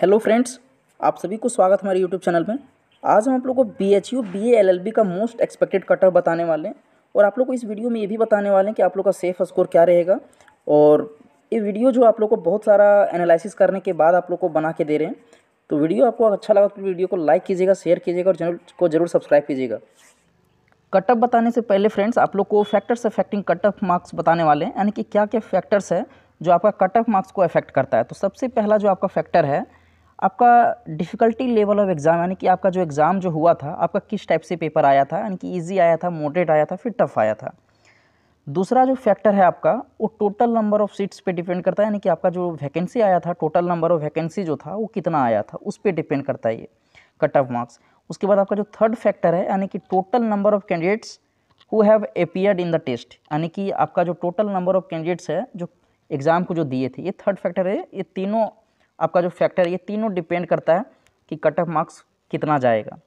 hello friends आप सभी को स्वागत हमारे यूट्यूब चैनल में आज हम आप लोग को B H U B L L B का मोस्ट एक्सपेक्टेड कटर बताने वाले हैं और आप लोग को इस वीडियो में ये भी बताने वाले हैं कि आप लोग का सेफ स्कोर क्या रहेगा और ये वीडियो जो आप लोग को बहुत सारा एनालिसिस करने के बाद आप लोग को बना के दे रहे हैं तो वीडियो आपको अच्छा लगा तो वीडियो को लाइक कीजिएगा शेयर कीजिएगा और चैनल को जरूर सब्सक्राइब कीजिएगा कटअप बताने से पहले फ्रेंड्स आप लोग को फैक्टर्स अफेक्टिंग कटअप मार्क्स बताने वाले हैं यानी कि क्या क्या फैक्टर्स है जो आपका कटअप मार्क्स को अफेक्ट करता है तो सबसे पहला जो आपका फैक्टर है आपका डिफ़िकल्टी लेवल ऑफ एग्ज़ाम यानी कि आपका जो एग्ज़ाम जो हुआ था आपका किस टाइप से पेपर आया था यानी कि ईजी आया था मोटेड आया था फिर टफ आया था दूसरा जो फैक्टर है आपका वो टोटल नंबर ऑफ़ सीट्स पे डिपेंड करता है यानी कि आपका जो वैकेंसी आया था टोटल नंबर ऑफ़ वैकेंसी जो था वो कितना आया था उस पर डिपेंड करता है ये कट ऑफ मार्क्स उसके बाद आपका जो थर्ड फैक्टर है यानी कि total number of candidates who have appeared in the test यानी कि आपका जो टोटल नंबर ऑफ़ कैंडिडेट्स है जो एग्ज़ाम को जो दिए थे ये थर्ड फैक्टर है ये तीनों आपका जो फैक्टर ये तीनों डिपेंड करता है कि कट ऑफ मार्क्स कितना जाएगा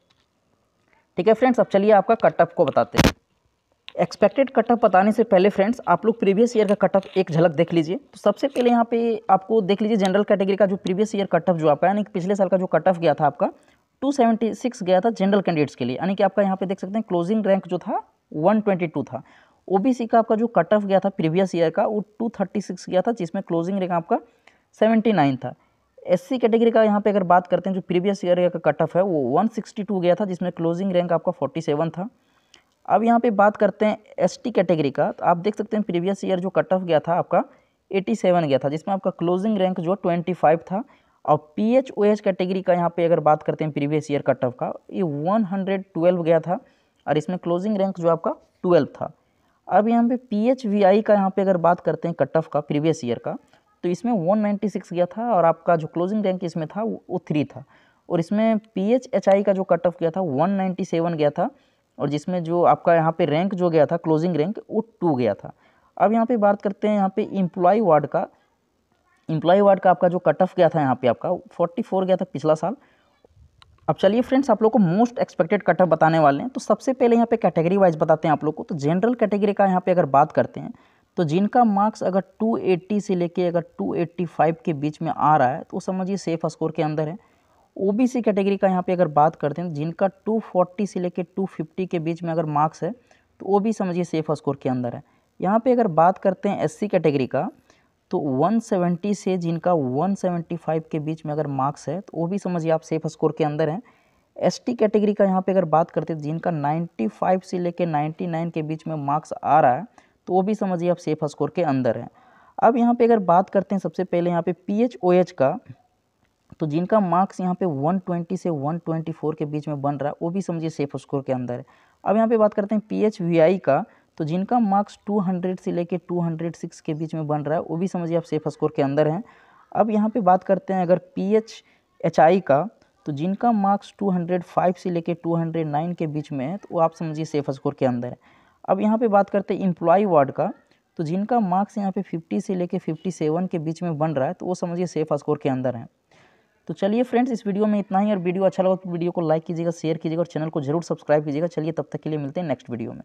ठीक है फ्रेंड्स अब चलिए आपका कट ऑफ को बताते हैं एक्सपेक्टेड कट ऑफ बताने से पहले फ्रेंड्स आप लोग प्रीवियस ईयर का कट ऑफ एक झलक देख लीजिए तो सबसे पहले यहाँ पे आपको देख लीजिए जनरल कैटेगरी का जो प्रीवियस ईयर कट ऑफ जो आपका यानी कि पिछले साल का जो कट ऑफ गया था आपका 276 गया था जनरल कैंडिडेट्स के लिए यानी कि आपका यहाँ पे देख सकते हैं क्लोजिंग रैंक जो था वन था ओ का आपका जो कट ऑफ गया था प्रीवियस ईयर का वो टू गया था जिसमें क्लोजिंग रैंक आपका सेवेंटी था एससी कैटेगरी का यहाँ पे अगर बात करते हैं जो प्रीवियस ईयर का कट ऑफ है वो 162 गया था जिसमें क्लोजिंग रैंक आपका 47 था अब यहाँ पे बात करते हैं एसटी कैटेगरी का तो आप देख सकते हैं प्रीवियस ईयर जो कट ऑफ गया था आपका 87 गया था जिसमें आपका क्लोजिंग रैंक जो 25 था और P H O H category का यहाँ पर अगर बात करते हैं प्रीवियस ईयर कट ऑफ का ये वन गया था और इसमें क्लोजिंग रैंक जो आपका ट्वेल्व था अब यहाँ पर पी एच वी आई का यहाँ पर अगर बात करते हैं कट ऑफ का प्रीवियस ईयर का तो इसमें 196 गया था और आपका जो क्लोजिंग रैंक इसमें था वो थ्री था और इसमें पी एच एच आई का जो कट ऑफ गया था 197 गया था और जिसमें जो आपका यहाँ पे रैंक जो गया था क्लोजिंग रैंक वो टू गया था अब यहाँ पे बात करते हैं यहाँ पे इम्प्लॉय वार्ड का इम्प्लॉय वार्ड का आपका जो कट ऑफ गया था यहाँ पे आपका 44 गया था पिछला साल अब चलिए फ्रेंड्स आप लोग को मोस्ट एक्सपेक्टेड कट ऑफ बताने वाले हैं तो सबसे पहले यहाँ पे कैटेगरी वाइज बताते हैं आप लोग को तो जनरल कैटेगरी का यहाँ पे अगर बात करते हैं तो जिनका मार्क्स अगर 280 से लेके अगर 285 के बीच में आ रहा है तो समझिए सेफ स्कोर के अंदर है ओबीसी कैटेगरी का यहाँ पे अगर बात करते हैं जिनका 240 से लेके 250 के बीच में अगर मार्क्स है तो वो भी समझिए सेफ स्कोर के अंदर है यहाँ पे अगर बात करते हैं एससी कैटेगरी का तो 170 से जिनका 175 के बीच में अगर मार्क्स है तो वो भी समझिए आप सेफ स्कोर के अंदर हैं एसटी कैटेगरी का यहाँ पे अगर बात करते हैं जिनका 95 से लेके 99 के बीच में मार्क्स आ रहा है तो वो भी समझिए आप सेफ स्कोर के अंदर है अब यहाँ पे अगर बात करते हैं सबसे पहले यहाँ पे पी एच ओ एच का तो जिनका मार्क्स यहाँ पे 120 से 124 के बीच में बन रहा है वो भी समझिए सेफ स्कोर के अंदर है अब यहाँ पे बात करते हैं पी एच वी आई का तो जिनका मार्क्स 200 से लेके 206 के बीच में बन रहा है वो भी समझिए आप सेफ स्कोर के अंदर हैं अब यहाँ पे बात करते हैं अगर पी एच एच आई का तो जिनका मार्क्स टू से लेकर टू के बीच में है तो वो आप समझिए सेफ स्कोर के अंदर है अब यहाँ पे बात करते हैं इम्प्लॉय वार्ड का तो जिनका मार्क्स यहाँ पे 50 से लेके 57 के बीच में बन रहा है तो वो समझिए सेफ स्कोर के अंदर है तो चलिए फ्रेंड्स इस वीडियो में इतना ही और वीडियो अच्छा लगा तो वीडियो को लाइक कीजिएगा शेयर कीजिएगा और चैनल को जरूर सब्सक्राइब कीजिएगा चलिए तब तक के लिए मिलते हैं नेक्स्ट वीडियो में